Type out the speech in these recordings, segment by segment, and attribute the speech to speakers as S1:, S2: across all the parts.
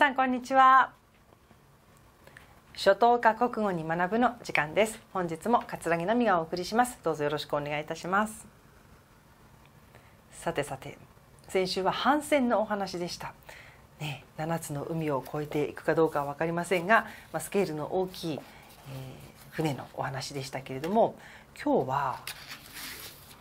S1: さんこんにちは初等科国語に学ぶの時間です本日も桂木奈美がお送りしますどうぞよろしくお願いいたしますさてさて先週は反戦のお話でしたね、7つの海を越えていくかどうかは分かりませんが、まあ、スケールの大きい、えー、船のお話でしたけれども今日は、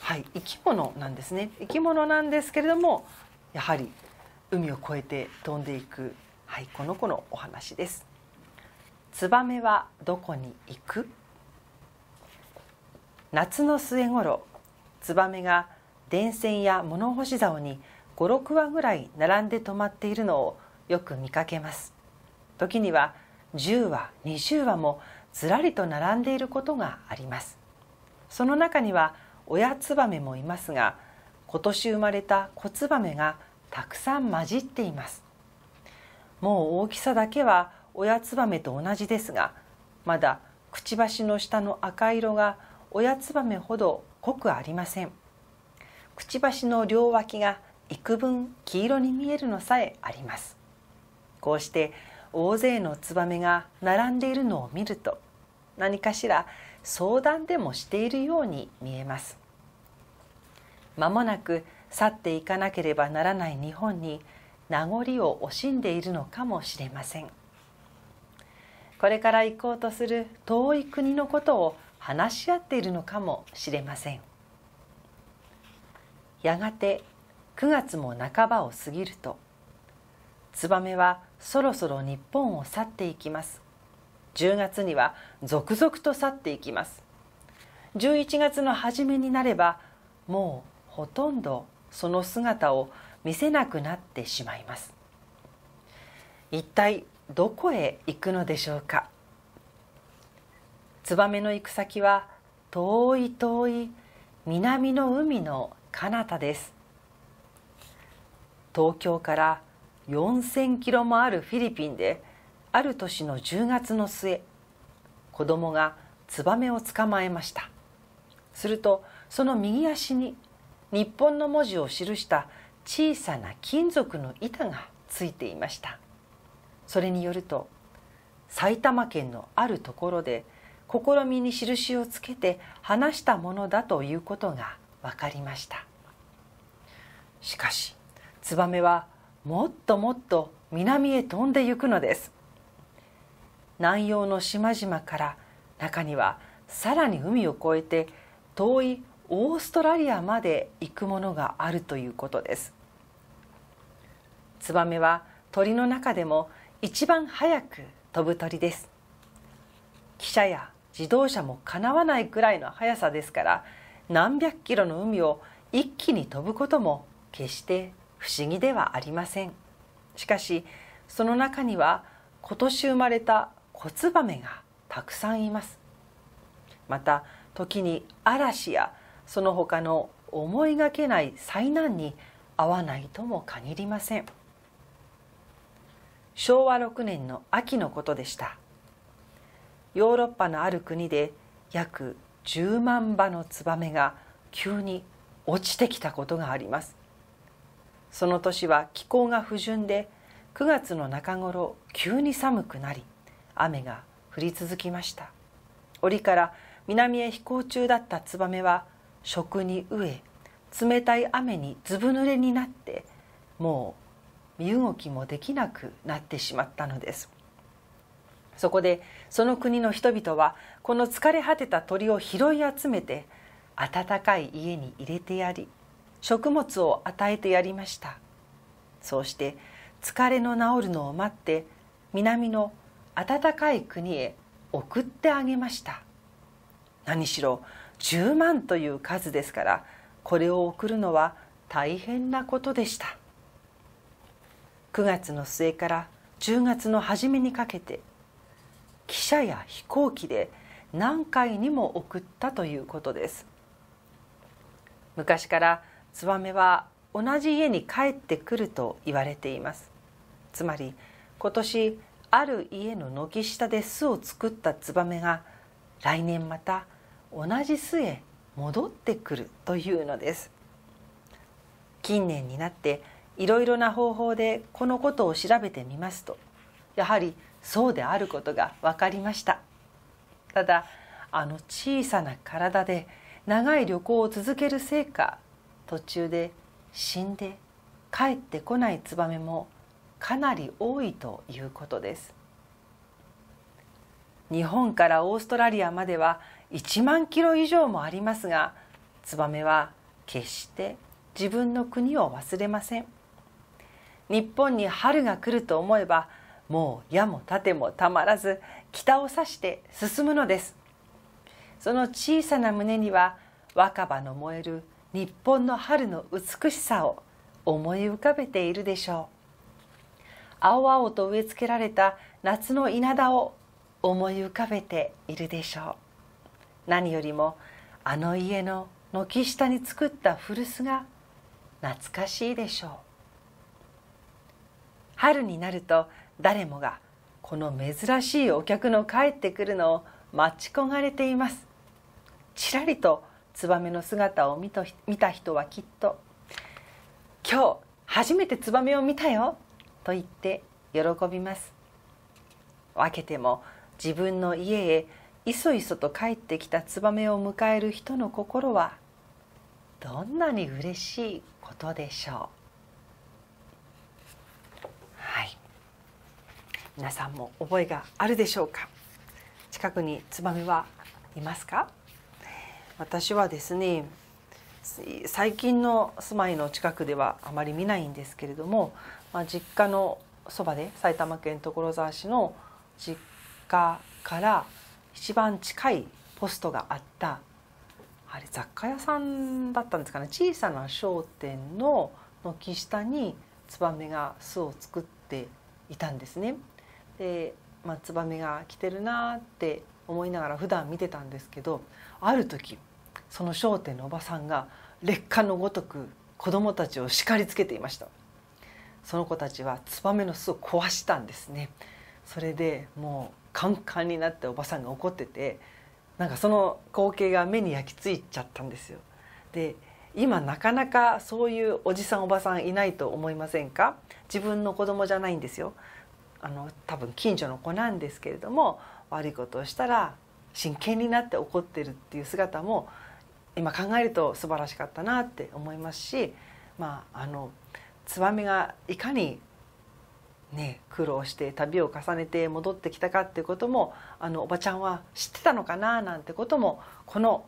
S1: はい、生き物なんですね生き物なんですけれどもやはり海を越えて飛んでいくはいこの子のお話ですツバメはどこに行く夏の末頃ツバメが電線や物干し竿に56羽ぐらい並んで止まっているのをよく見かけます時には10羽20羽もずらりと並んでいることがありますその中には親ツバメもいますが今年生まれた子ツバメがたくさん混じっていますもう大きさだけは親ツバメと同じですがまだくちばしの下の赤色が親ツバメほど濃くありませんくちばしの両脇が幾分黄色に見えるのさえありますこうして大勢のツバメが並んでいるのを見ると何かしら相談でもしているように見えます間もなく去っていかなければならない日本に名残を惜しんでいるのかもしれませんこれから行こうとする遠い国のことを話し合っているのかもしれませんやがて9月も半ばを過ぎるとツバメはそろそろ日本を去っていきます10月には続々と去っていきます11月の初めになればもうほとんどその姿を見せなくなってしまいます一体どこへ行くのでしょうかツバメの行く先は遠い遠い南の海の彼方です東京から4,000キロもあるフィリピンである年の10月の末子供がツバメを捕まえましたするとその右足に日本の文字を記した小さな金属の板がついていましたそれによると埼玉県のあるところで試みに印をつけて話したものだということが分かりましたしかしツバメはもっともっと南へ飛んでゆくのです南洋の島々から中にはさらに海を越えて遠いオーストラリアまで行くものがあるということですツバメは鳥の中でも一番早く飛ぶ鳥です汽車や自動車もかなわないくらいの速さですから何百キロの海を一気に飛ぶことも決して不思議ではありませんしかしその中には今年生まれたコツバメがたくさんいますまた時に嵐やその他の思いがけない災難に遭わないとも限りません。昭和6年の秋のことでしたヨーロッパのある国で約10万羽のツバメが急に落ちてきたことがありますその年は気候が不順で9月の中頃急に寒くなり雨が降り続きました折から南へ飛行中だったツバメは食に飢え冷たい雨にずぶ濡れになってもう身動きもできなくなってしまったのですそこでその国の人々はこの疲れ果てた鳥を拾い集めて暖かい家に入れてやり食物を与えてやりましたそうして疲れの治るのを待って南の暖かい国へ送ってあげました何しろ10万という数ですからこれを送るのは大変なことでした9月の末から10月の初めにかけて汽車や飛行機で何回にも送ったということです昔からツバメは同じ家に帰ってくると言われていますつまり今年ある家の軒下で巣を作ったツバメが来年また同じ巣へ戻ってくるというのです近年になっていろいろな方法でこのことを調べてみますとやはりそうであることが分かりましたただあの小さな体で長い旅行を続けるせいか途中で死んで帰ってこないツバメもかなり多いということです日本からオーストラリアまでは1万キロ以上もありますがツバメは決して自分の国を忘れません。日本に春が来ると思えばもう矢も盾もたまらず北を指して進むのですその小さな胸には若葉の燃える日本の春の美しさを思い浮かべているでしょう青々と植え付けられた夏の稲田を思い浮かべているでしょう何よりもあの家の軒下に作った古巣が懐かしいでしょう春になると誰もがこの珍しいお客の帰ってくるのを待ち焦がれていますちらりとツバメの姿を見と見た人はきっと「今日初めてツバメを見たよ」と言って喜びます分けても自分の家へいそいそと帰ってきたツバメを迎える人の心はどんなに嬉しいことでしょう皆さんも覚えがあるでしょうか近くにツバメはいますか私はですね最近の住まいの近くではあまり見ないんですけれども、まあ、実家のそばで埼玉県所沢市の実家から一番近いポストがあったあれ雑貨屋さんだったんですかね小さな商店の軒下にツバメが巣を作っていたんですね。で、まあ、ツバメが来てるなって思いながら普段見てたんですけどある時その商店のおばさんが劣化のごとく子供たちを叱りつけていましたその子たちはツバメの巣を壊したんですねそれでもうカンカンになっておばさんが怒っててなんかその光景が目に焼き付いちゃったんですよで今なかなかそういうおじさんおばさんいないと思いませんか自分の子供じゃないんですよあの多分近所の子なんですけれども悪いことをしたら真剣になって怒ってるっていう姿も今考えると素晴らしかったなって思いますし、まあ、あのツバメがいかに、ね、苦労して旅を重ねて戻ってきたかっていうこともあのおばちゃんは知ってたのかななんてこともこの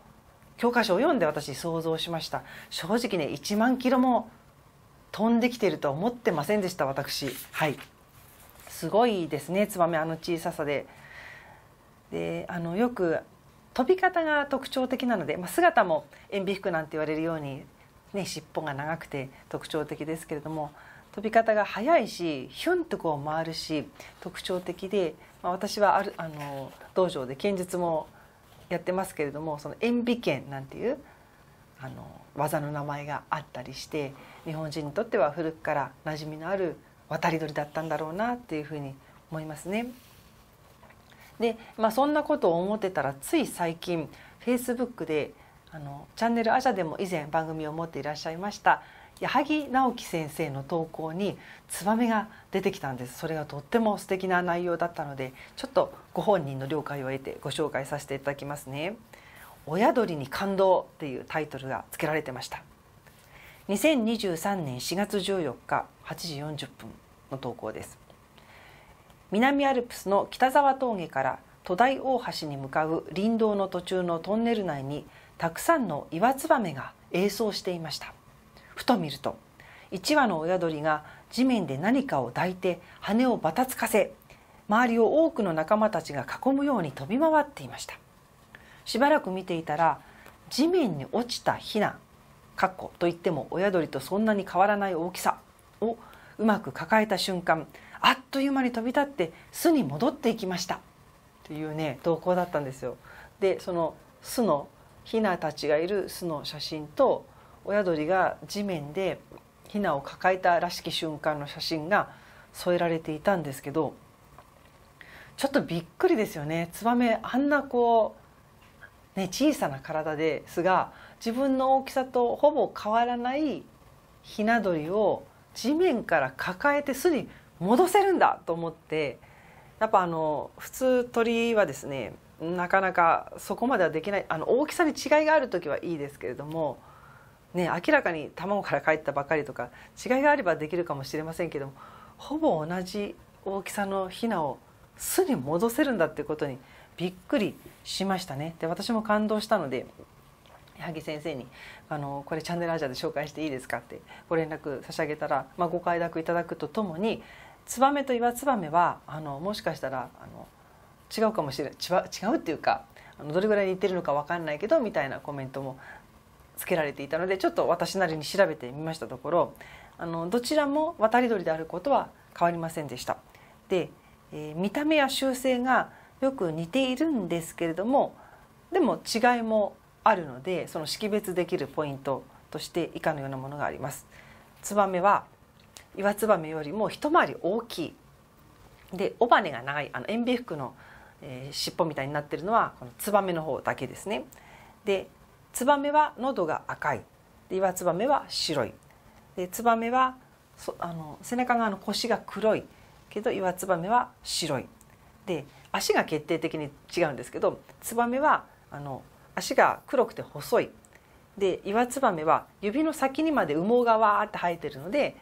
S1: 教科書を読んで私想像しました正直ね1万キロも飛んできてるとは思ってませんでした私はい。すごいですねツバメあの小ささで。であのよく飛び方が特徴的なので、まあ、姿も塩ビ服なんて言われるように、ね、尻尾が長くて特徴的ですけれども飛び方が速いしヒュンとこう回るし特徴的で、まあ、私はあるあの道場で剣術もやってますけれどもその塩ビ剣なんていうあの技の名前があったりして日本人にとっては古くから馴染みのある渡り鳥だったんだろうなっていうふうに思いますね。で、まあ、そんなことを思ってたらつい最近フェイスブックであのチャンネル「アジャ」でも以前番組を持っていらっしゃいました矢作直樹先生の投稿にツバメが出てきたんですそれがとっても素敵な内容だったのでちょっとご本人の了解を得てご紹介させていただきますね「親鳥に感動」っていうタイトルが付けられてました2023年4月14日8時40分の投稿です南アルプスの北沢峠から戸大大橋に向かう林道の途中のトンネル内にたくさんのイワツバメが映像していましたふと見ると1羽の親鳥が地面で何かを抱いて羽をばたつかせ周りを多くの仲間たちが囲むように飛び回っていましたしばらく見ていたら地面に落ちたヒナかっこといっても親鳥とそんなに変わらない大きさをうまく抱えた瞬間あっという間に飛び立って巣に戻っていきましたというね投稿だったんですよ。でその巣のヒナたちがいる巣の写真と親鳥が地面でヒナを抱えたらしき瞬間の写真が添えられていたんですけどちょっとびっくりですよねツバメあんなこう、ね、小さな体ですが自分の大きさとほぼ変わらないヒナ鳥を地面から抱えて巣に戻せるんだと思ってやっぱあの普通鳥はですねなかなかそこまではできないあの大きさに違いがある時はいいですけれども、ね、明らかに卵からかえったばかりとか違いがあればできるかもしれませんけどもほぼ同じ大きさのヒナを巣に戻せるんだっていうことにびっくりしましたねで私も感動したので矢作先生にあの「これチャンネルアジアで紹介していいですか?」ってご連絡差し上げたら、まあ、ご快諾いただくとともにツバメと岩ツバメはあのもしかしたらあの違うかもしれない違うっていうかあのどれぐらい似てるのか分かんないけどみたいなコメントもつけられていたのでちょっと私なりに調べてみましたところあのどちらも渡り鳥であることは変わりませんでした。で、えー、見た目や習性がよく似ているんですけれどもでも違いもあるのでその識別できるポイントとして以下のようなものがありますツバメは岩ツバメよりも一回り大きいで尾羽が長いあの塩ビ服の、えー、尻尾みたいになっているのはこのツバメの方だけですねでツバメは喉が赤いで岩ツバメは白いでツバメはそあの背中側の腰が黒いけど岩ツバメは白いで足が決定的に違うんですけどツバメはあの足が黒くて細いで岩ツバメは指の先にまで羽毛がわーって生えてるので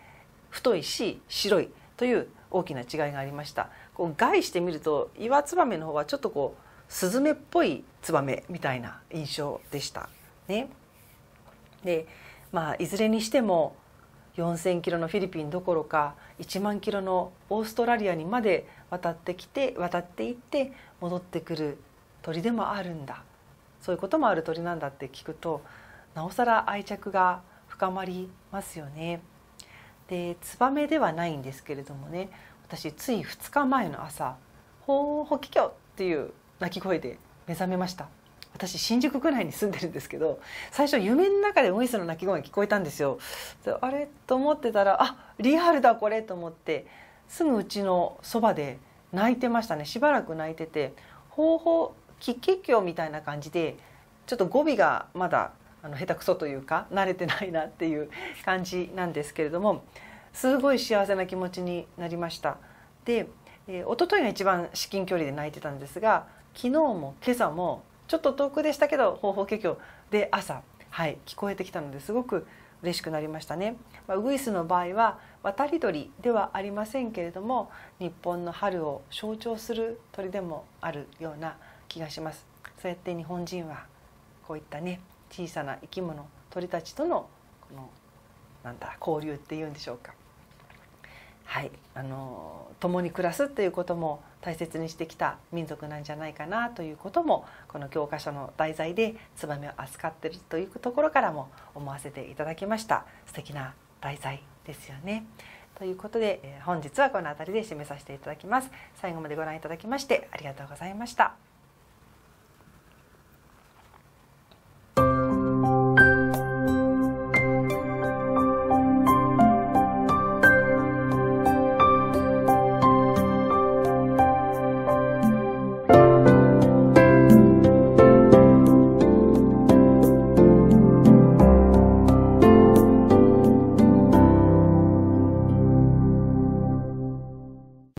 S1: 太いし白いという大きな違いがありましたこう害してみると岩ツバメの方はちょっとこうスズメっぽいツバメみたいな印象でしたね。でまあいずれにしても4,000キロのフィリピンどころか1万キロのオーストラリアにまで渡ってきて渡っていって戻ってくる鳥でもあるんだそういうこともある鳥なんだって聞くとなおさら愛着が深まりますよね。でツバメではないんですけれどもね私つい2日前の朝「ほホほきョょ」っていう鳴き声で目覚めました私新宿区内に住んでるんですけど最初夢の中でウイスの鳴き声が聞こえたんですよあれと思ってたらあリアルだこれと思ってすぐうちのそばで泣いてましたねしばらく泣いてて「ほうほ吉家みたいな感じでちょっと語尾がまだあの下手くそというか慣れてないなっていう感じなんですけれどもすごい幸せな気持ちになりましたで、えー、一昨日が一番至近距離で泣いてたんですが昨日も今朝もちょっと遠くでしたけど方法結局で朝はい聞こえてきたのですごく嬉しくなりましたね、まあ、ウグイスの場合は渡り鳥ではありませんけれども日本の春を象徴する鳥でもあるような気がしますそうやって日本人はこういったね小さな生き物鳥たちとのこのなんだ交流っていうんでしょうかはいあの共に暮らすっていうことも大切にしてきた民族なんじゃないかなということもこの教科書の題材でツバメを扱ってるというところからも思わせていただきました素敵な題材ですよね。ということで本日はこの辺りで締めさせていただきます。最後までご覧いただきましてありがとうございました。